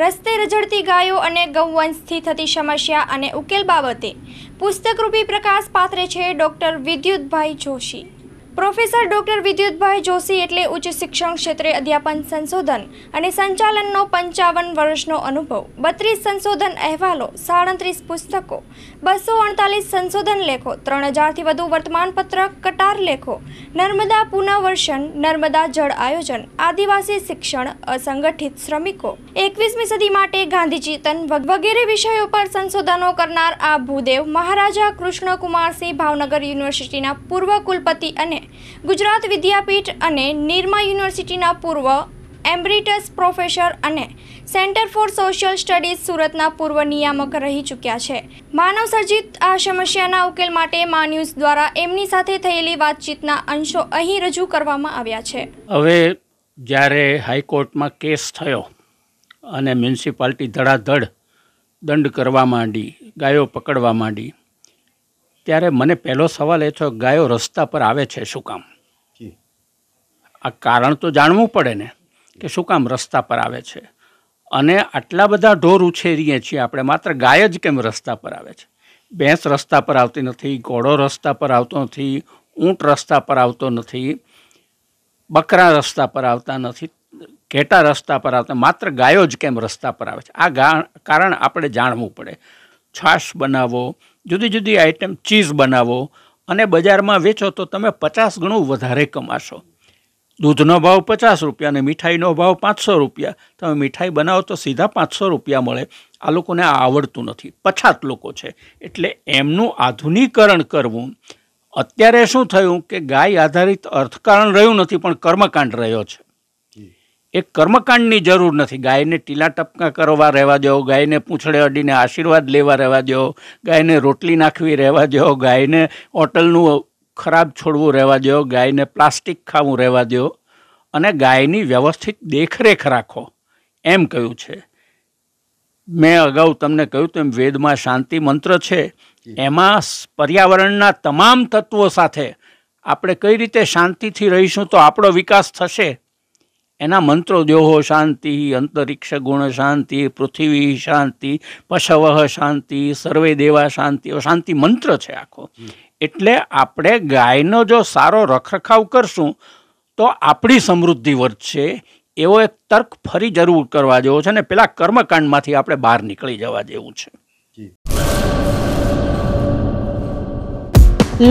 રસ્તે રજડતી ગાયો અને ગૌવંશથી થતી સમસ્યા અને ઉકેલ બાબતે પુસ્તકરૂપી પ્રકાશ પાત્રે છે doctor Vidyutbhai Joshi professor doctor Vidyutbhai Joshi એટલે ઉચ્ચ શિક્ષણ ક્ષેત્રે અધ્યાપન સંશોધન અને સંચાલનનો પંચાવન વર્ષનો અનુભવ બત્રીસ સંશોધન અહેવાલો સાડત્રીસ પુસ્તકો બસો અડતાલીસ સંશોધન લેખો ત્રણ હજારથી વધુ વર્તમાનપત્ર કટાર લેખો નર્મદા પુનઃવર્ષન નર્મદા જળ આયોજન આદિવાસી શિક્ષણ અસંગઠિત શ્રમિકો એકવીસમી સદી માટે ગાંધીચિંતન વગેરે વિષયો પર સંશોધનો કરનાર આ ભૂદેવ મહારાજા કૃષ્ણકુમારસિંહ ભાવનગર યુનિવર્સિટીના પૂર્વ કુલપતિ અને ગુજરાત વિદ્યાપીઠ અને નિરમા યુનિવર્સિટીના પૂર્વ એમ્બ્રિટસ પ્રોફેસર અને સેન્ટર ફોર સોશિયલ સ્ટડીઝ સુરતના પૂર્વ નિયામક રહી ચૂક્યા છે માનવ સર્જિત આ સમસ્યાના ઉકેલ માટે મા ન્યૂઝ દ્વારા એમની સાથે થયેલી વાતચીતના અંશો અહીં રજૂ કરવામાં આવ્યા છે હવે જ્યારે હાઈકોર્ટમાં કેસ થયો અને મ્યુનિસિપાલિટી ધડાધડ દંડ કરવા માંડી ગાયો પકડવા માંડી ત્યારે મને પહેલો સવાલ એ થયો ગાયો રસ્તા પર આવે છે શું કામ આ કારણ તો જાણવું પડે ને કે શું કામ રસ્તા પર આવે છે અને આટલા બધા ઢોર ઉછેરીએ છીએ આપણે માત્ર ગાય જ કેમ રસ્તા પર આવે છે ભેંસ રસ્તા પર આવતી નથી ઘોડો રસ્તા પર આવતો નથી ઊંટ રસ્તા પર આવતો નથી બકરા રસ્તા પર આવતા નથી ઘેટા રસ્તા પર આવતા માત્ર ગાયો જ કેમ રસ્તા પર આવે છે આ કારણ આપણે જાણવું પડે છાશ બનાવો જુદી જુદી આઇટમ ચીઝ બનાવો અને બજારમાં વેચો તો તમે પચાસ ગણું વધારે કમાશો દૂધનો ભાવ પચાસ રૂપિયા અને મીઠાઈનો ભાવ પાંચસો રૂપિયા તમે મીઠાઈ બનાવો તો સીધા પાંચસો રૂપિયા મળે આ લોકોને આ આવડતું નથી પછાત લોકો છે એટલે એમનું આધુનિકરણ કરવું અત્યારે શું થયું કે ગાય આધારિત અર્થકારણ રહ્યું નથી પણ કર્મકાંડ રહ્યો છે એ કર્મકાંડની જરૂર નથી ગાયને ટીલા ટપકા કરવા રહેવા દો ગાયને પૂંછડે અડીને આશીર્વાદ લેવા રહેવા દો ગાયને રોટલી નાખવી રહેવા દો ગાયને હોટલનું ખરાબ છોડવું રહેવા દો ગાયને પ્લાસ્ટિક ખાવું રહેવા દો અને ગાયની વ્યવસ્થિત દેખરેખ રાખો એમ કહ્યું છે મેં અગાઉ તમને કહ્યું તેમ વેદમાં શાંતિ મંત્ર છે એમાં પર્યાવરણના તમામ તત્વો સાથે આપણે કઈ રીતે શાંતિથી રહીશું તો આપણો વિકાસ થશે એના મંત્રો દ્યોહો શાંતિ અંતરિક્ષ ગુણ શાંતિ પૃથ્વી શાંતિ પશવહ શાંતિ સર્વે દેવા શાંતિ શાંતિ મંત્ર છે આખો એટલે આપણે ગાયનો જો સારો રખરખાવ કરશું તો આપણી સમૃદ્ધિ વધશે એવો એક તર્ક ફરી જરૂર કરવા જેવો છે અને પેલા કર્મકાંડમાંથી આપણે બહાર નીકળી જવા જેવું છે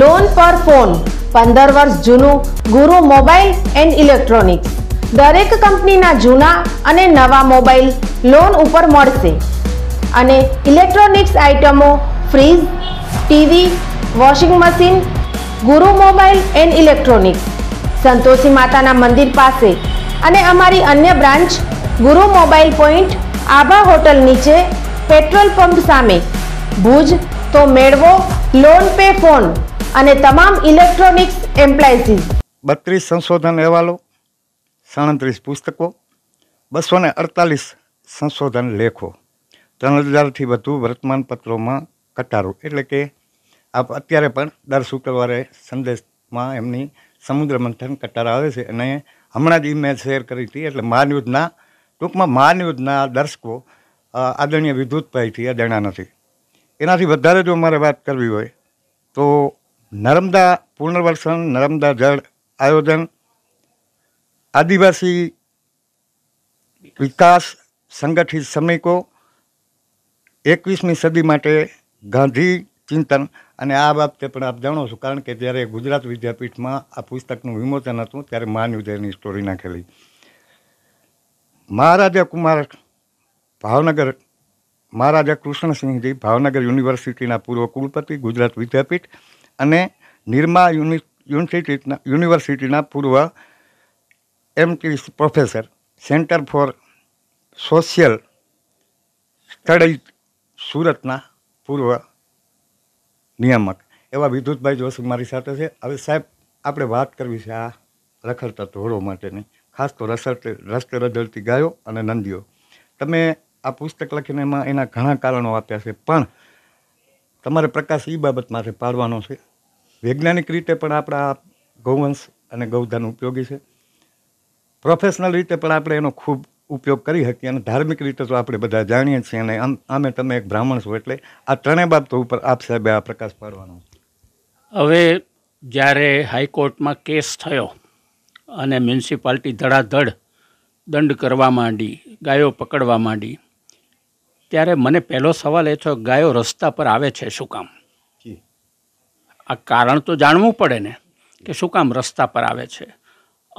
લોન પર ફોન પંદર વર્ષ જૂનું ગુરુ મોબાઈલ એન્ડ ઇલેક્ટ્રોનિક્સ દરેક કંપનીના જૂના અને નવા મોબાઈલ લોન ઉપર મળશે અને ઇલેક્ટ્રોનિક્સ આઇટમો fridge TV washing machine Guru mobile and electronics Santoshi માતાના મંદિર પાસે અને અમારી અન્ય branch Guru mobile point Abha hotel નીચે પેટ્રોલ પંપ સામે ભુજ તો મેળવો લોન પે ફોન અને તમામ ઇલેક્ટ્રોનિક્સ એમ્પ્લાયસીસ બત્રીસ સંશોધન અહેવાલો સાડત્રીસ પુસ્તકો બસો ને અડતાલીસ સંશોધન લેખો ત્રણ હજારથી વધુ વર્તમાનપત્રોમાં કટારો એટલે કે આપ અત્યારે પણ દર શુક્રવારે સંદેશમાં એમની સમુદ્ર મંથન કટારા આવે છે અને હમણાં જ એ મેં શેર કરી હતી એટલે મહાન્યુજના ટૂંકમાં મહાન્યુજના દર્શકો આદરણીય વિદ્યુતભાઈથી અજાણ્યા નથી એનાથી વધારે જો મારે વાત કરવી હોય તો નર્મદા પુનર્વસન નર્મદા જળ આયોજન આદિવાસી વિકાસ સંગઠિત શ્રમિકો એકવીસમી સદી માટે ગાંધી ચિંતન અને આ બાબતે પણ આપ જાણો છો કારણ કે જ્યારે ગુજરાત વિદ્યાપીઠમાં આ પુસ્તકનું વિમોચન હતું ત્યારે મહાનુદયની સ્ટોરી નાખેલી મહારાજા કુમાર ભાવનગર મહારાજા કૃષ્ણસિંહજી ભાવનગર યુનિવર્સિટીના પૂર્વ કુલપતિ ગુજરાત વિદ્યાપીઠ અને નિર્મા યુનિ યુનિવર્સિટીના પૂર્વ emeritus professor center for social studies સુરતના પૂર્વ નિયામક એવા વિદ્યુતભાઈ જોશી મારી સાથે છે હવે સાહેબ આપણે વાત કરવી છે આ રખડતા ધોળો માટેની ખાસ તો રસડ રસ્તે રજળતી ગાયો અને નંદીઓ તમે આ પુસ્તક લખીને એમાં એના ઘણા કારણો આપ્યા છે પણ તમારે પ્રકાશ એ બાબત માટે પાડવાનો છે વૈજ્ઞાનિક રીતે પણ આપણા ગૌવંશ અને ગૌધન ઉપયોગી છે પ્રોફેશનલ રીતે પણ આપણે એનો ખૂબ ઉપયોગ કરી શકીએ અને ધાર્મિક રીતે તો આપણે બધા જાણીએ છીએ અને આમ આમે તમે એક બ્રાહ્મણ છો એટલે આ ત્રણેય બાબતો ઉપર આપ સાહેબે આ પ્રકાશ પાડવાનો હવે જ્યારે હાઈકોર્ટમાં કેસ થયો અને મ્યુનિસિપાલિટી ધડાધડ દંડ કરવા માંડી ગાયો પકડવા માંડી ત્યારે મને પહેલો સવાલ એ થયો ગાયો રસ્તા પર આવે છે શું કામ આ કારણ તો જાણવું પડે ને કે શું કામ રસ્તા પર આવે છે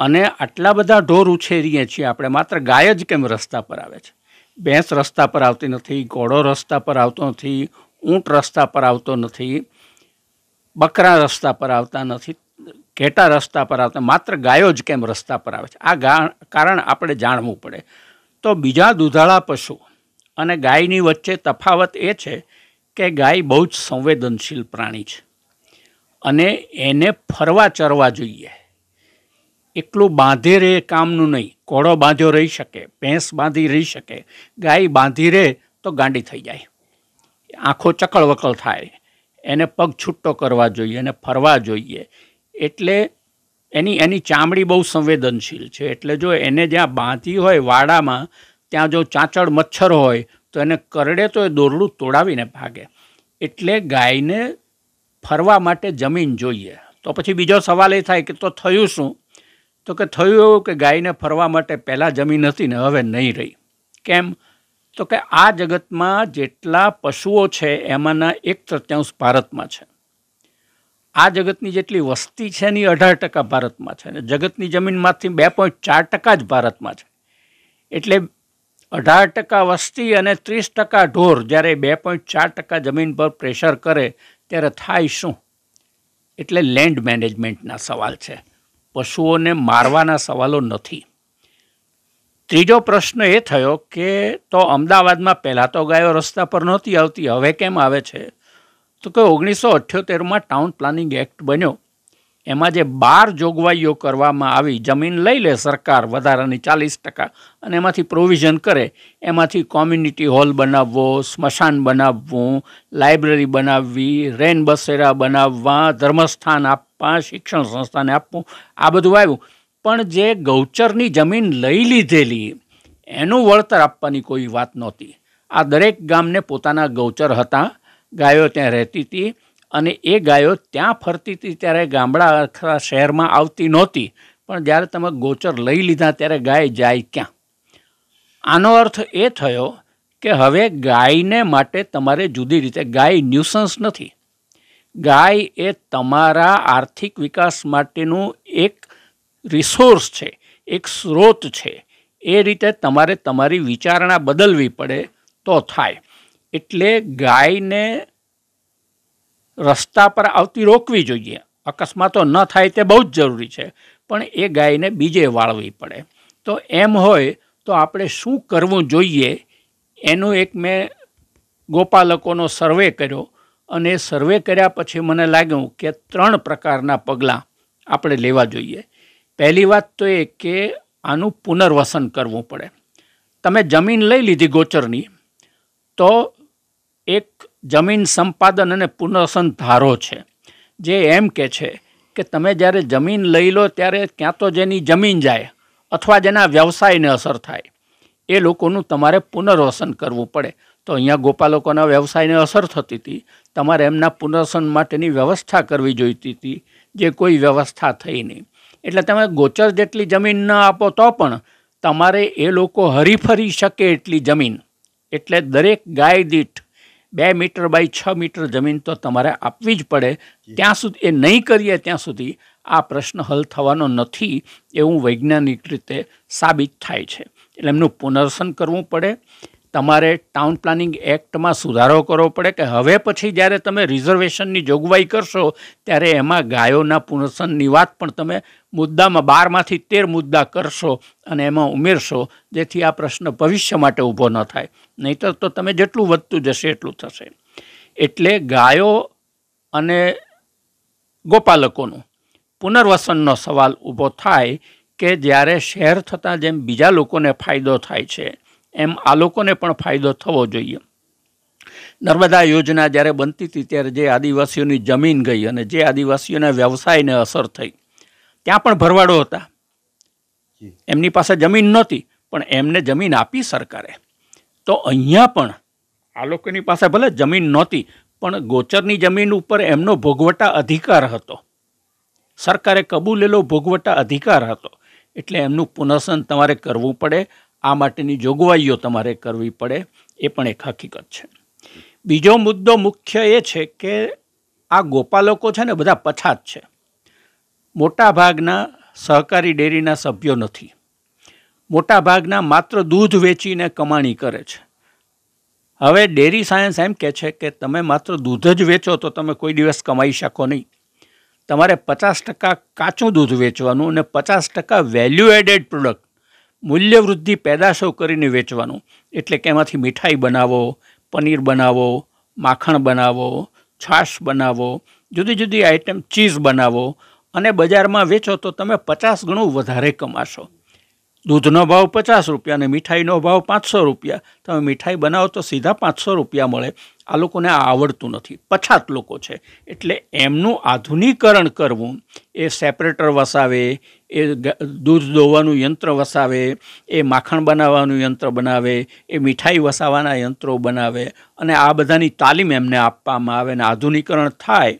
અને આટલા બધા ઢોર ઉછેરીએ છીએ આપણે માત્ર ગાય જ કેમ રસ્તા પર આવે છે ભેંસ રસ્તા પર આવતી નથી ઘોડો રસ્તા પર આવતો નથી ઊંટ રસ્તા પર આવતો નથી બકરા રસ્તા પર આવતા નથી ઘેટા રસ્તા પર આવતા માત્ર ગાયો જ કેમ રસ્તા પર આવે છે આ કારણ આપણે જાણવું પડે તો બીજા દુધાળા પશુ અને ગાયની વચ્ચે તફાવત એ છે કે ગાય બહુ જ સંવેદનશીલ પ્રાણી છે અને એને ફરવા ચરવા જોઈએ એટલું બાંધે રહે કામનું નહીં ઘોડો બાંધ્યો રહી શકે ભેંસ બાંધી રહી શકે ગાય બાંધી રહે તો ગાંડી થઈ જાય આંખો ચકળવકળ થાય એને પગ છૂટો કરવા જોઈએ એને ફરવા જોઈએ એટલે એની એની ચામડી બહુ સંવેદનશીલ છે એટલે જો એને જ્યાં બાંધી હોય વાડામાં ત્યાં જો ચાંચડ મચ્છર હોય તો એને કરડે તો એ દોરડું તોડાવીને ભાગે એટલે ગાયને ફરવા માટે જમીન જોઈએ તો પછી બીજો સવાલ એ થાય કે તો થયું શું તો કે થયું એવું કે ગાયને ફરવા માટે પહેલાં જમીન હતી ને હવે નહીં રહી કેમ તો કે આ જગતમાં જેટલા પશુઓ છે એમાંના એક તૃત્યાંશ ભારતમાં છે આ જગતની જેટલી વસ્તી છે એની અઢાર ટકા ભારતમાં છે અને જગતની જમીનમાંથી બે પોઈન્ટ ચાર ટકા જ ભારતમાં છે એટલે અઢાર ટકા વસ્તી અને ત્રીસ ટકા ઢોર જ્યારે બે પોઈન્ટ ચાર ટકા જમીન પર પ્રેશર કરે ત્યારે થાય શું એટલે લેન્ડ મેનેજમેન્ટના સવાલ છે પશુઓને મારવાના સવાલો નથી ત્રીજો પ્રશ્ન એ થયો કે તો અમદાવાદમાં પહેલાં તો ગાયો રસ્તા પર નહોતી આવતી હવે કેમ આવે છે તો કે ઓગણીસો અઠ્યોતેરમાં ટાઉન પ્લાનિંગ એક્ટ બન્યો એમાં જે બાર જોગવાઈઓ કરવામાં આવી જમીન લઈ લે સરકાર વધારાની ચાલીસ ટકા અને એમાંથી પ્રોવિઝન કરે એમાંથી કોમ્યુનિટી હોલ બનાવવો સ્મશાન બનાવવું લાઇબ્રેરી બનાવવી રેન બસેરા બનાવવા ધર્મસ્થાન આપવા શિક્ષણ સંસ્થાને આપવું આ બધું આવ્યું પણ જે ગૌચરની જમીન લઈ લીધેલી એનું વળતર આપવાની કોઈ વાત નહોતી આ દરેક ગામને પોતાના ગૌચર હતા ગાયો ત્યાં રહેતી હતી અને એ ગાયો ત્યાં ફરતી હતી ત્યારે ગામડા અથવા શહેરમાં આવતી નહોતી પણ જ્યારે તમે ગોચર લઈ લીધા ત્યારે ગાય જાય ક્યાં આનો અર્થ એ થયો કે હવે ગાયને માટે તમારે જુદી રીતે ગાય ન્યુસન્સ નથી ગાય એ તમારા આર્થિક વિકાસ માટેનું એક રિસોર્સ છે એક સ્રોત છે એ રીતે તમારે તમારી વિચારણા બદલવી પડે તો થાય એટલે ગાયને રસ્તા પર આવતી રોકવી જોઈએ અકસ્માતો ન થાય તે બહુ જ જરૂરી છે પણ એ ગાયને બીજે વાળવી પડે તો એમ હોય તો આપણે શું કરવું જોઈએ એનું એક મેં ગોપાલકોનો સર્વે કર્યો અને સર્વે કર્યા પછી મને લાગ્યું કે ત્રણ પ્રકારના પગલાં આપણે લેવા જોઈએ પહેલી વાત તો એ કે આનું પુનર્વસન કરવું પડે તમે જમીન લઈ લીધી ગોચરની તો એક જમીન સંપાદન અને ધારો છે જે એમ કે છે કે તમે જ્યારે જમીન લઈ લો ત્યારે ક્યાં તો જેની જમીન જાય અથવા જેના વ્યવસાયને અસર થાય એ લોકોનું તમારે પુનર્વસન કરવું પડે તો અહીંયા ગોપાલકોના વ્યવસાયને અસર થતી હતી તમારે એમના પુનર્વસન માટેની વ્યવસ્થા કરવી જોઈતી હતી જે કોઈ વ્યવસ્થા થઈ નહીં એટલે તમે ગોચર જેટલી જમીન ન આપો તો પણ તમારે એ લોકો હરીફરી શકે એટલી જમીન એટલે દરેક ગાય દીઠ બે મીટર બાય છ મીટર જમીન તો તમારે આપવી જ પડે ત્યાં સુધી એ નહીં કરીએ ત્યાં સુધી આ પ્રશ્ન હલ થવાનો નથી એવું વૈજ્ઞાનિક રીતે સાબિત થાય છે એટલે એમનું પુનર્સન કરવું પડે તમારે ટાઉન પ્લાનિંગ એક્ટમાં સુધારો કરવો પડે કે હવે પછી જ્યારે તમે રિઝર્વેશનની જોગવાઈ કરશો ત્યારે એમાં ગાયોના પુનસનની વાત પણ તમે મુદ્દામાં બારમાંથી તેર મુદ્દા કરશો અને એમાં ઉમેરશો જેથી આ પ્રશ્ન ભવિષ્ય માટે ઊભો ન થાય નહીંતર તો તમે જેટલું વધતું જશે એટલું થશે એટલે ગાયો અને ગોપાલકોનું પુનર્વસનનો સવાલ ઊભો થાય કે જ્યારે શહેર થતાં જેમ બીજા લોકોને ફાયદો થાય છે એમ આ લોકોને પણ ફાયદો થવો જોઈએ નર્મદા યોજના જ્યારે બનતી હતી ત્યારે જે આદિવાસીઓની જમીન ગઈ અને જે આદિવાસીઓના વ્યવસાયને અસર થઈ ત્યાં પણ ભરવાડો હતા એમની પાસે જમીન નહોતી પણ એમને જમીન આપી સરકારે તો અહીંયા પણ આ લોકોની પાસે ભલે જમીન નહોતી પણ ગોચરની જમીન ઉપર એમનો ભોગવટા અધિકાર હતો સરકારે કબૂલેલો ભોગવટા અધિકાર હતો એટલે એમનું પુનર્સન તમારે કરવું પડે આ માટેની જોગવાઈઓ તમારે કરવી પડે એ પણ એક હકીકત છે બીજો મુદ્દો મુખ્ય એ છે કે આ ગોપાલકો છે ને બધા પછાત છે મોટાભાગના સહકારી ડેરીના સભ્યો નથી મોટાભાગના માત્ર દૂધ વેચીને કમાણી કરે છે હવે ડેરી સાયન્સ એમ કહે છે કે તમે માત્ર દૂધ જ વેચો તો તમે કોઈ દિવસ કમાઈ શકો નહીં તમારે પચાસ ટકા કાચું દૂધ વેચવાનું અને પચાસ ટકા વેલ્યુ એડેડ પ્રોડક્ટ મૂલ્યવૃદ્ધિ પેદાશો કરીને વેચવાનું એટલે કે એમાંથી મીઠાઈ બનાવો પનીર બનાવો માખણ બનાવો છાશ બનાવો જુદી જુદી આઇટમ ચીઝ બનાવો અને બજારમાં વેચો તો તમે પચાસ ગણું વધારે કમાશો દૂધનો ભાવ પચાસ રૂપિયા અને મીઠાઈનો ભાવ પાંચસો રૂપિયા તમે મીઠાઈ બનાવો તો સીધા પાંચસો રૂપિયા મળે આ લોકોને આ આવડતું નથી પછાત લોકો છે એટલે એમનું આધુનિકરણ કરવું એ સેપરેટર વસાવે એ દૂધ દોવાનું યંત્ર વસાવે એ માખણ બનાવવાનું યંત્ર બનાવે એ મીઠાઈ વસાવવાના યંત્રો બનાવે અને આ બધાની તાલીમ એમને આપવામાં આવે અને આધુનિકરણ થાય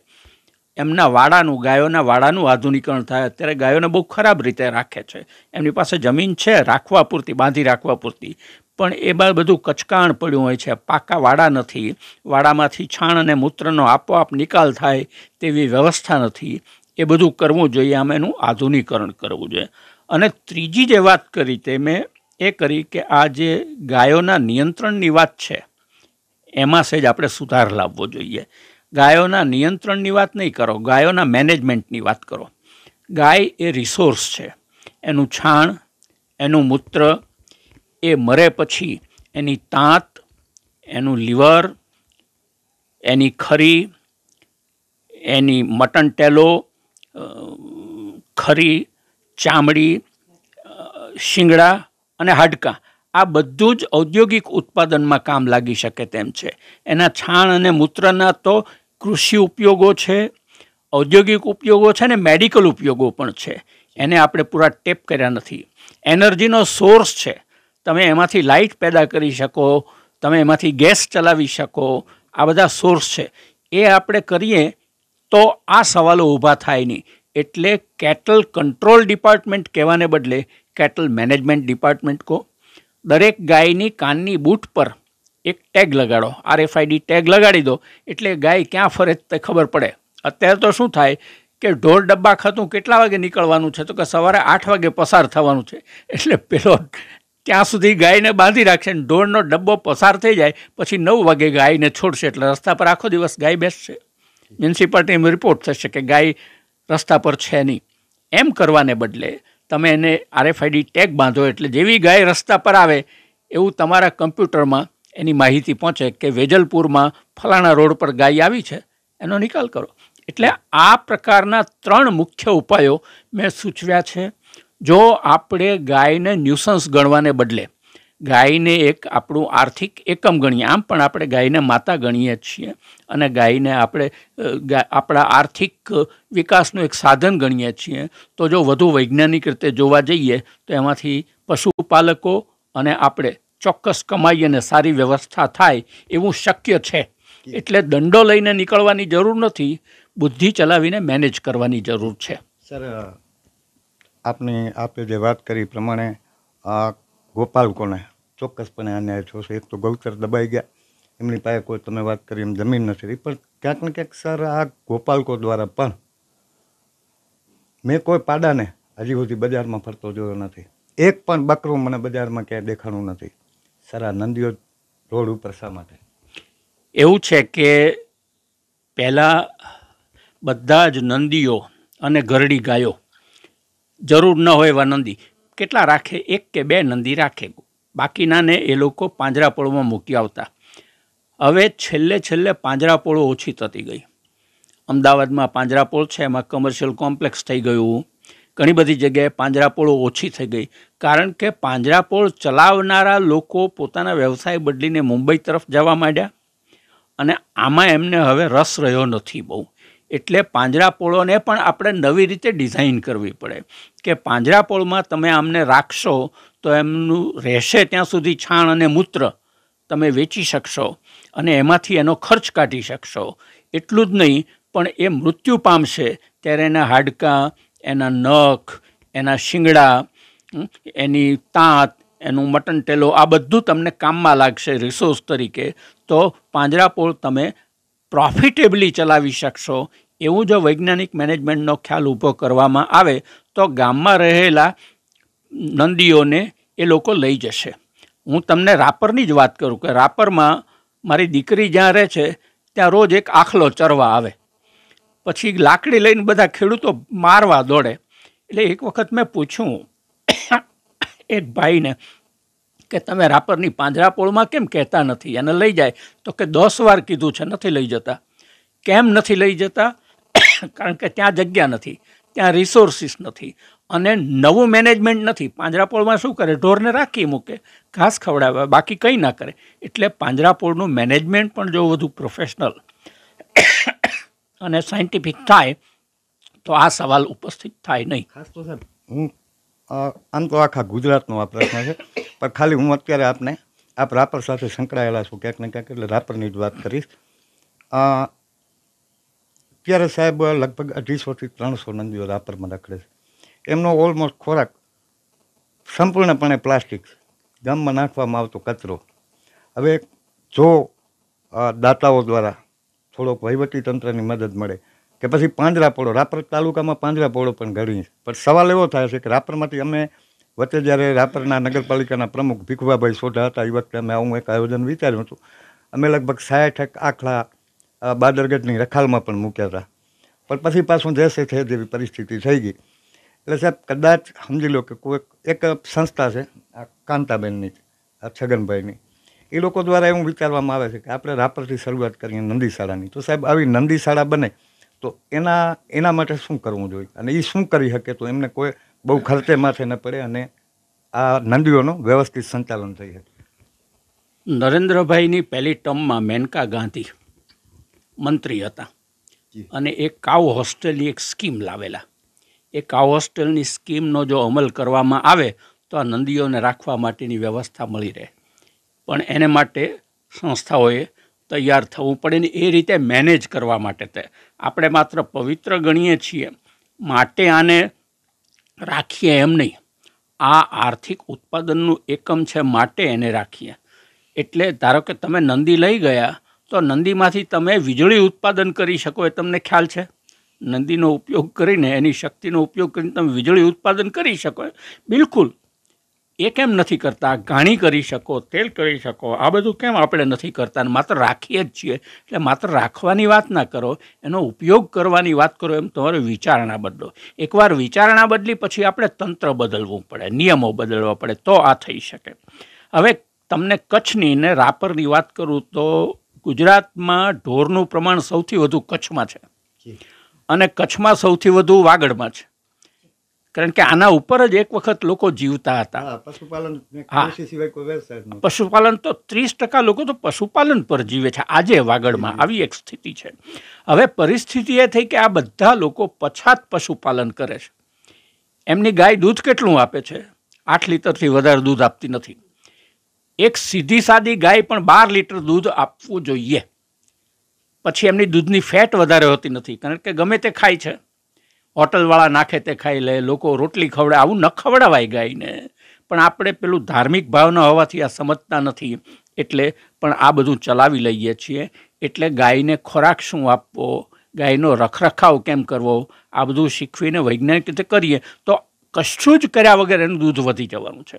એમના વાડાનું ગાયોના વાડાનું આધુનિકરણ થાય અત્યારે ગાયોને બહુ ખરાબ રીતે રાખે છે એમની પાસે જમીન છે રાખવા પૂરતી બાંધી રાખવા પૂરતી પણ એ બાદ બધું કચકાણ પડ્યું હોય છે પાકા વાડા નથી વાડામાંથી છાણ અને મૂત્રનો આપોઆપ નિકાલ થાય તેવી વ્યવસ્થા નથી એ બધું કરવું જોઈએ આમ એનું આધુનિકરણ કરવું જોઈએ અને ત્રીજી જે વાત કરી તે મેં એ કરી કે આ જે ગાયોના નિયંત્રણની વાત છે એમાં સહેજ આપણે સુધાર લાવવો જોઈએ ગાયોના નિયંત્રણની વાત નહીં કરો ગાયોના મેનેજમેન્ટની વાત કરો ગાય એ રિસોર્સ છે એનું છાણ એનું મૂત્ર એ મરે પછી એની તાંત એનું લીવર એની ખરી એની મટન ટેલો ખરી ચામડી શિંગડા અને હાડકાં આ બધું જ ઔદ્યોગિક ઉત્પાદનમાં કામ લાગી શકે તેમ છે એના છાણ અને મૂત્રના તો કૃષિ ઉપયોગો છે ઔદ્યોગિક ઉપયોગો છે ને મેડિકલ ઉપયોગો પણ છે એને આપણે પૂરા ટેપ કર્યા નથી એનર્જીનો સોર્સ છે તમે એમાંથી લાઇટ પેદા કરી શકો તમે એમાંથી ગેસ ચલાવી શકો આ બધા સોર્સ છે એ આપણે કરીએ તો આ સવાલો ઊભા થાય નહીં એટલે કેટલ કંટ્રોલ ડિપાર્ટમેન્ટ કહેવાને બદલે કેટલ મેનેજમેન્ટ ડિપાર્ટમેન્ટ કહો દરેક ગાયની કાનની બૂટ પર એક ટેગ લગાડો આરએફઆઈડી ટેગ લગાડી દો એટલે ગાય ક્યાં ફરે તે ખબર પડે અત્યારે તો શું થાય કે ઢોર ડબ્બા ખાતું કેટલા વાગે નીકળવાનું છે તો કે સવારે આઠ વાગે પસાર થવાનું છે એટલે પેલો ત્યાં સુધી ગાયને બાંધી રાખશે અને ઢોરનો ડબ્બો પસાર થઈ જાય પછી નવ વાગે ગાયને છોડશે એટલે રસ્તા પર આખો દિવસ ગાય બેસશે મ્યુનિસિપાલિટીમાં રિપોર્ટ થશે કે ગાય રસ્તા પર છે નહીં એમ કરવાને બદલે તમે એને આરએફઆઈડી ટેગ બાંધો એટલે જેવી ગાય રસ્તા પર આવે એવું તમારા કમ્પ્યુટરમાં એની માહિતી પહોંચે કે વેજલપુરમાં ફલાણા રોડ પર ગાય આવી છે એનો નિકાલ કરો એટલે આ પ્રકારના ત્રણ મુખ્ય ઉપાયો મેં સૂચવ્યા છે જો આપણે ગાયને ન્યુસન્સ ગણવાને બદલે ગાયને એક આપણું આર્થિક એકમ ગણીએ આમ પણ આપણે ગાયને માતા ગણીએ છીએ અને ગાયને આપણે આપણા આર્થિક વિકાસનું એક સાધન ગણીએ છીએ તો જો વધુ વૈજ્ઞાનિક રીતે જોવા જઈએ તો એમાંથી પશુપાલકો અને આપણે ચોક્કસ કમાઈ અને સારી વ્યવસ્થા થાય એવું શક્ય છે એટલે દંડો લઈને નીકળવાની જરૂર નથી બુદ્ધિ ચલાવીને મેનેજ કરવાની જરૂર છે સર આપની આપે જે વાત કરી પ્રમાણે આ ગોપાલકોને ચોક્કસપણે અન્યાય થયો છે એક તો ગૌચર દબાઈ ગયા એમની પાસે કોઈ તમે વાત કરી એમ જમીન નથી રહી પણ ક્યાંક ને ક્યાંક સર આ ગોપાલકો દ્વારા પણ મેં કોઈ પાડાને હજી સુધી બજારમાં ફરતો જોયો નથી એક પણ બકરું મને બજારમાં ક્યાંય દેખાણું નથી સર નંદીઓ નંદિયો રોડ ઉપર શા માટે એવું છે કે પહેલાં બધા જ નંદીઓ અને ઘરડી ગાયો જરૂર ન હોય એવા નંદી કેટલા રાખે એક કે બે નંદી રાખે બાકીનાને એ લોકો પાંજરાપોળોમાં મૂકી આવતા હવે છેલ્લે છેલ્લે પાંજરાપોળો ઓછી થતી ગઈ અમદાવાદમાં પાંજરાપોળ છે એમાં કમર્શિયલ કોમ્પ્લેક્સ થઈ ગયું ઘણી બધી જગ્યાએ પાંજરાપોળો ઓછી થઈ ગઈ કારણ કે પાંજરાપોળ ચલાવનારા લોકો પોતાના વ્યવસાય બદલીને મુંબઈ તરફ જવા માંડ્યા અને આમાં એમને હવે રસ રહ્યો નથી બહુ એટલે પાંજરાપોળોને પણ આપણે નવી રીતે ડિઝાઇન કરવી પડે કે પાંજરાપોળમાં તમે આમને રાખશો તો એમનું રહેશે ત્યાં સુધી છાણ અને મૂત્ર તમે વેચી શકશો અને એમાંથી એનો ખર્ચ કાઢી શકશો એટલું જ નહીં પણ એ મૃત્યુ પામશે ત્યારે એના હાડકાં એના નખ એના શિંગડા એની તાંત એનું મટન ટેલો આ બધું તમને કામમાં લાગશે રિસોર્સ તરીકે તો પાંજરાપોળ તમે પ્રોફિટેબલી ચલાવી શકશો એવું જો વૈજ્ઞાનિક મેનેજમેન્ટનો ખ્યાલ ઊભો કરવામાં આવે તો ગામમાં રહેલા નંદીઓને એ લોકો લઈ જશે હું તમને રાપરની જ વાત કરું કે રાપરમાં મારી દીકરી જ્યાં રહે છે ત્યાં રોજ એક આખલો ચરવા આવે પછી લાકડી લઈને બધા ખેડૂતો મારવા દોડે એટલે એક વખત મેં પૂછ્યું એક ભાઈને કે તમે રાપરની પાંજરાપોળમાં કેમ કહેતા નથી એને લઈ જાય તો કે દસ વાર કીધું છે નથી લઈ જતા કેમ નથી લઈ જતા કારણ કે ત્યાં જગ્યા નથી ત્યાં રિસોર્સિસ નથી અને નવું મેનેજમેન્ટ નથી પાંજરાપોળમાં શું કરે ઢોરને રાખી મૂકે ઘાસ ખવડાવે બાકી કંઈ ના કરે એટલે પાંજરાપોળનું મેનેજમેન્ટ પણ જો વધુ પ્રોફેશનલ અને સાયન્ટિફિક થાય તો આ સવાલ ઉપસ્થિત થાય નહીં ખાસ તો સાહેબ હું આમ તો આખા ગુજરાતનો આ પ્રશ્ન છે પણ ખાલી હું અત્યારે આપને આપ રાપર સાથે સંકળાયેલા છું ક્યાંક ને ક્યાંક એટલે રાપરની જ વાત કરીશ અત્યારે સાહેબ લગભગ અઢીસોથી ત્રણસો નંદીઓ રાપરમાં રખડે છે એમનો ઓલમોસ્ટ ખોરાક સંપૂર્ણપણે પ્લાસ્ટિક ગામમાં નાખવામાં આવતો કચરો હવે જો દાતાઓ દ્વારા થોડોક વહીવટીતંત્રની મદદ મળે કે પછી પાંજરાપોળો રાપર તાલુકામાં પાંજરા પોળો પણ ઘણી પણ સવાલ એવો થાય છે કે રાપરમાંથી અમે વચ્ચે જ્યારે રાપરના નગરપાલિકાના પ્રમુખ ભીખુભાભાઈ સોઢા હતા એ વખતે અમે હું એક આયોજન વિચાર્યું હતું અમે લગભગ સાઠ આખલા બાદરગઢની રખાલમાં પણ મૂક્યા હતા પણ પછી પાછું જશે છે જેવી પરિસ્થિતિ થઈ ગઈ એટલે સાહેબ કદાચ સમજી લો કે કોઈ એક સંસ્થા છે આ કાંતાબેનની છગનભાઈની એ લોકો દ્વારા એવું વિચારવામાં આવે છે કે આપણે રાપરથી શરૂઆત કરીએ નંદીશાળાની તો સાહેબ આવી નંદીશાળા બને તો એના એના માટે શું કરવું જોઈએ અને એ શું કરી શકે તો એમને કોઈ બહુ ખર્ચે માથે ન પડે અને આ નંદીઓનું વ્યવસ્થિત સંચાલન થઈ શકે નરેન્દ્રભાઈની પહેલી ટર્મમાં મેનકા ગાંધી મંત્રી હતા અને એ કાવ હોસ્ટેલની એક સ્કીમ લાવેલા એ કાવ હોસ્ટેલની સ્કીમનો જો અમલ કરવામાં આવે તો આ નંદીઓને રાખવા માટેની વ્યવસ્થા મળી રહે પણ એને માટે સંસ્થાઓએ તૈયાર થવું પડે ને એ રીતે મેનેજ કરવા માટે તે આપણે માત્ર પવિત્ર ગણીએ છીએ માટે આને રાખીએ એમ નહીં આ આર્થિક ઉત્પાદનનું એકમ છે માટે એને રાખીએ એટલે ધારો કે તમે નંદી લઈ ગયા તો નંદીમાંથી તમે વીજળી ઉત્પાદન કરી શકો એ તમને ખ્યાલ છે નંદીનો ઉપયોગ કરીને એની શક્તિનો ઉપયોગ કરીને તમે વીજળી ઉત્પાદન કરી શકો બિલકુલ એ કેમ નથી કરતા ઘાણી કરી શકો તેલ કરી શકો આ બધું કેમ આપણે નથી કરતા માત્ર રાખીએ જ છીએ એટલે માત્ર રાખવાની વાત ના કરો એનો ઉપયોગ કરવાની વાત કરો એમ તમારે વિચારણા બદલો એકવાર વિચારણા બદલી પછી આપણે તંત્ર બદલવું પડે નિયમો બદલવા પડે તો આ થઈ શકે હવે તમને કચ્છની ને રાપરની વાત કરું તો ગુજરાતમાં ઢોરનું પ્રમાણ સૌથી વધુ કચ્છમાં છે અને કચ્છમાં સૌથી વધુ વાગડમાં છે કારણ કે આના ઉપર જ એક વખત લોકો જીવતા હતા પશુપાલન પશુપાલન તો ત્રીસ ટકા લોકો તો પશુપાલન પર જીવે છે આજે વાગડમાં આવી એક સ્થિતિ છે હવે પરિસ્થિતિ એ થઈ કે આ બધા લોકો પછાત પશુપાલન કરે છે એમની ગાય દૂધ કેટલું આપે છે આઠ લીટરથી વધારે દૂધ આપતી નથી એક સીધી સાદી ગાય પણ બાર લીટર દૂધ આપવું જોઈએ પછી એમની દૂધની ફેટ વધારે હોતી નથી કારણ કે ગમે તે ખાય છે હોટલવાળા નાખે તે ખાઈ લે લોકો રોટલી ખવડાવે આવું ન ખવડાવાય ગાયને પણ આપણે પેલું ધાર્મિક ભાવના હોવાથી આ સમજતા નથી એટલે પણ આ બધું ચલાવી લઈએ છીએ એટલે ગાયને ખોરાક શું આપવો ગાયનો રખરખાવ કેમ કરવો આ બધું શીખવીને વૈજ્ઞાનિક રીતે કરીએ તો કશું જ કર્યા વગર એનું દૂધ વધી જવાનું છે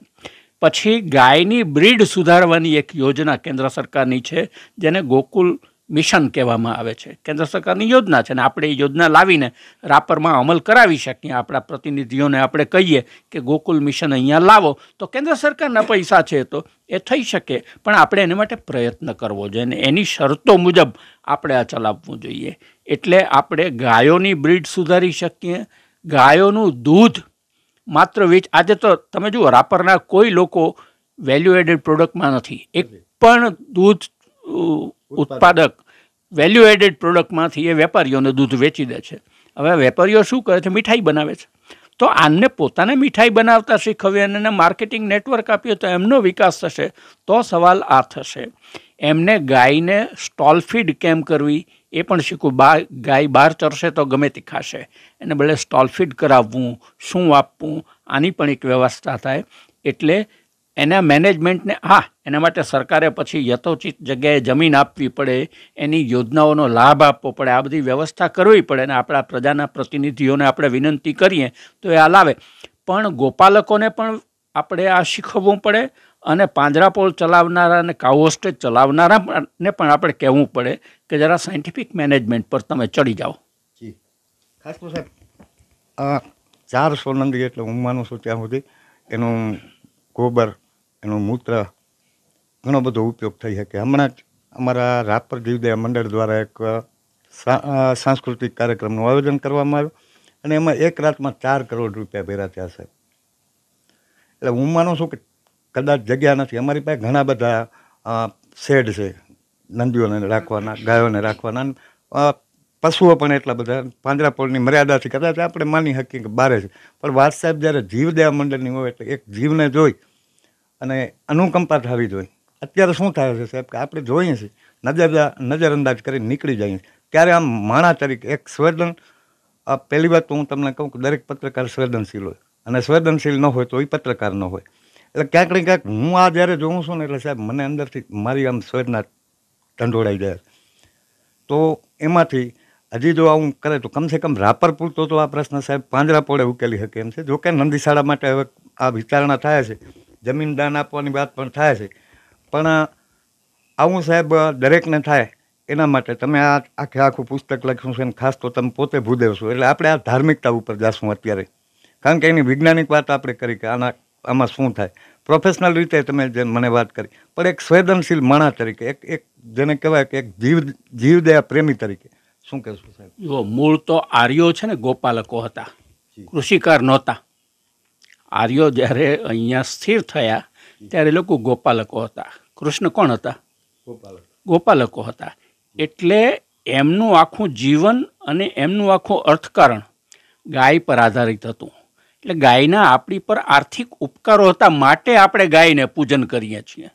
પછી ગાયની બ્રીડ સુધારવાની એક યોજના કેન્દ્ર સરકારની છે જેને ગોકુલ મિશન કહેવામાં આવે છે કેન્દ્ર સરકારની યોજના છે અને આપણે એ યોજના લાવીને રાપરમાં અમલ કરાવી શકીએ આપણા પ્રતિનિધિઓને આપણે કહીએ કે ગોકુલ મિશન અહીંયા લાવો તો કેન્દ્ર સરકારના પૈસા છે તો એ થઈ શકે પણ આપણે એને માટે પ્રયત્ન કરવો જોઈએ અને એની શરતો મુજબ આપણે આ ચલાવવું જોઈએ એટલે આપણે ગાયોની બ્રીડ સુધારી શકીએ ગાયોનું દૂધ માત્ર વેચ આજે તો તમે જુઓ રાપરના કોઈ લોકો વેલ્યુ એડેડ પ્રોડક્ટમાં નથી એક પણ દૂધ ઉત્પાદક વેલ્યુ એડેડ પ્રોડક્ટમાંથી એ વેપારીઓને દૂધ વેચી દે છે હવે વેપારીઓ શું કરે છે મીઠાઈ બનાવે છે તો આમને પોતાને મીઠાઈ બનાવતા શીખવી અને એને માર્કેટિંગ નેટવર્ક આપીએ તો એમનો વિકાસ થશે તો સવાલ આ થશે એમને ગાયને સ્ટોલ ફીડ કેમ કરવી એ પણ શીખવું બા ગાય બહાર ચરશે તો ગમે તે ખાશે એને બદલે સ્ટોલ ફીડ કરાવવું શું આપવું આની પણ એક વ્યવસ્થા થાય એટલે એના મેનેજમેન્ટને હા એના માટે સરકારે પછી યથોચિત જગ્યાએ જમીન આપવી પડે એની યોજનાઓનો લાભ આપવો પડે આ બધી વ્યવસ્થા કરવી પડે અને આપણા પ્રજાના પ્રતિનિધિઓને આપણે વિનંતી કરીએ તો એ આ લાવે પણ ગોપાલકોને પણ આપણે આ શીખવવું પડે અને પાંજરાપોળ ચલાવનારા અને કાવોસ્ટેજ ચલાવનારાને પણ આપણે કહેવું પડે કે જરા સાયન્ટિફિક મેનેજમેન્ટ પર તમે ચડી જાઓ જી ખાસ સાહેબ ચાર સોલંકી એટલે હું માનું છું ત્યાં સુધી એનું ગોબર એનું મૂત્ર ઘણો બધો ઉપયોગ થઈ શકે હમણાં જ અમારા રાપર જીવદયા મંડળ દ્વારા એક સાંસ્કૃતિક કાર્યક્રમનું આયોજન કરવામાં આવ્યું અને એમાં એક રાતમાં ચાર કરોડ રૂપિયા ભેરા થયા છે એટલે હું માનું છું કે કદાચ જગ્યા નથી અમારી પાસે ઘણા બધા શેડ છે નંદીઓને રાખવાના ગાયોને રાખવાના પશુઓ પણ એટલા બધા પાંજરાપોળની મર્યાદાથી કદાચ આપણે માની શકીએ કે બારે છે પણ વાત સાહેબ જ્યારે જીવદયા મંડળની હોય એટલે એક જીવને જોઈ અને અનુકંપા થવી જોઈએ અત્યારે શું થાય છે સાહેબ કે આપણે જોઈએ છીએ નજર નજરઅંદાજ કરીને નીકળી જઈએ ત્યારે આમ માણા તરીકે એક સંવેદન પહેલી વાત તો હું તમને કહું કે દરેક પત્રકાર સંવેદનશીલ હોય અને સંવેદનશીલ ન હોય તો એ પત્રકાર ન હોય એટલે ક્યાંક ને ક્યાંક હું આ જ્યારે જોઉં છું ને એટલે સાહેબ મને અંદરથી મારી આમ સંવેદના ઢંઢોળાઈ જાય તો એમાંથી હજી જો આવું કરે તો કમસે કમ રાપર પૂરતો તો આ પ્રશ્ન સાહેબ પાંજરા પોળે ઉકેલી શકે એમ છે જોકે નંદીશાળા માટે હવે આ વિચારણા થાય છે જમીન દાન આપવાની વાત પણ થાય છે પણ આવું સાહેબ દરેકને થાય એના માટે તમે આ આખે આખું પુસ્તક લખ્યું છે અને ખાસ તો તમે પોતે ભૂદેવ છો એટલે આપણે આ ધાર્મિકતા ઉપર જશું અત્યારે કારણ કે એની વૈજ્ઞાનિક વાત આપણે કરી કે આના આમાં શું થાય પ્રોફેશનલ રીતે તમે જે મને વાત કરી પણ એક સંવેદનશીલ માણા તરીકે એક એક જેને કહેવાય કે એક જીવ જીવદયા પ્રેમી તરીકે શું કહેશું સાહેબ જો મૂળ તો આર્યો છે ને ગોપાલકો હતા કૃષિકાર નહોતા આર્યો જ્યારે અહીંયા સ્થિર થયા ત્યારે લોકો ગોપાલકો હતા કૃષ્ણ કોણ હતા ગોપાલકો હતા એટલે એમનું આખું જીવન અને એમનું આખું અર્થકારણ ગાય પર આધારિત હતું એટલે ગાયના આપણી પર આર્થિક ઉપકારો હતા માટે આપણે ગાયને પૂજન કરીએ છીએ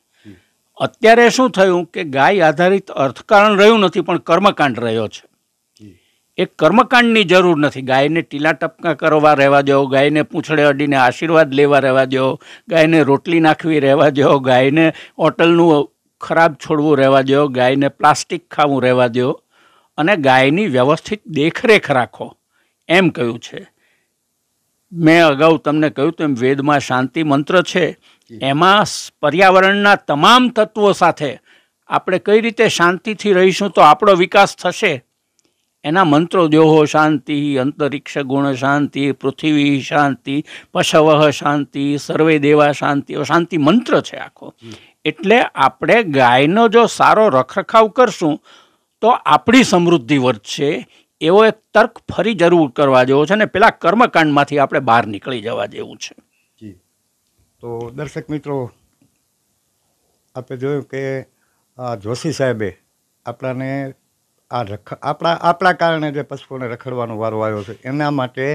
અત્યારે શું થયું કે ગાય આધારિત અર્થકારણ રહ્યું નથી પણ કર્મકાંડ રહ્યો છે એ કર્મકાંડની જરૂર નથી ગાયને ટીલા ટપકા કરવા રહેવા દો ગાયને પૂંછડે અડીને આશીર્વાદ લેવા રહેવા દો ગાયને રોટલી નાખવી રહેવા દો ગાયને હોટલનું ખરાબ છોડવું રહેવા દો ગાયને પ્લાસ્ટિક ખાવું રહેવા દો અને ગાયની વ્યવસ્થિત દેખરેખ રાખો એમ કહ્યું છે મેં અગાઉ તમને કહ્યું તેમ વેદમાં શાંતિ મંત્ર છે એમાં પર્યાવરણના તમામ તત્વો સાથે આપણે કઈ રીતે શાંતિથી રહીશું તો આપણો વિકાસ થશે એના મંત્રો દ્યોહો શાંતિ અંતરિક્ષ ગુણ શાંતિ પૃથ્વી શાંતિ પશવઃ શાંતિ સર્વે દેવા શાંતિ શાંતિ મંત્ર છે આખો એટલે આપણે ગાયનો જો સારો રખરખાવ કરશું તો આપણી સમૃદ્ધિ વધશે એવો એક તર્ક ફરી જરૂર કરવા જેવો છે અને પેલા કર્મકાંડમાંથી આપણે બહાર નીકળી જવા જેવું છે તો દર્શક મિત્રો આપણે જોયું કે જોશી સાહેબે આપણાને આ રખ આપણા આપણા કારણે જે પશુઓને રખડવાનો વારો આવ્યો છે એના માટે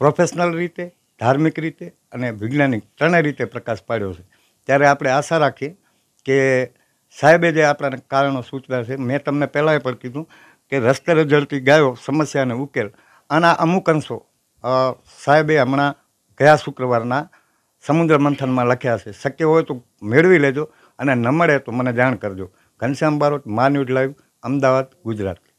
પ્રોફેશનલ રીતે ધાર્મિક રીતે અને વૈજ્ઞાનિક ત્રણેય રીતે પ્રકાશ પાડ્યો છે ત્યારે આપણે આશા રાખીએ કે સાહેબે જે આપણાને કારણો સૂચવ્યા છે મેં તમને પહેલાંય પણ કીધું કે રસ્તે રજળતી ગાયો સમસ્યાને ઉકેલ આના અમુક અંશો સાહેબે હમણાં ગયા શુક્રવારના સમુદ્ર મંથનમાં લખ્યા છે શક્ય હોય તો મેળવી લેજો અને ન મળે તો મને જાણ કરજો ઘનશ્યામ બારોટ મા ન્યૂઝ લાઈવ અમદાવાદ ગુજરાત